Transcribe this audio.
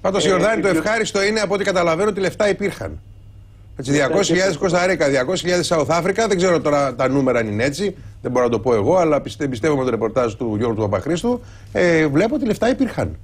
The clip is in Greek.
Πάντω η ε, Ιορδάνη το ε, ε, ευχάριστο είναι από ό,τι καταλαβαίνω ότι λεφτά υπήρχαν. 200.000 Κωνσταντίνα, 200.000 Σαουθάφρικα, Δεν ξέρω τώρα τα νούμερα αν είναι έτσι. Δεν μπορώ να το πω εγώ, αλλά πιστεύω με το ρεπορτάζ του Γιώργου του Παπαχρήστου. βλέπω ότι λεφτά υπήρχαν.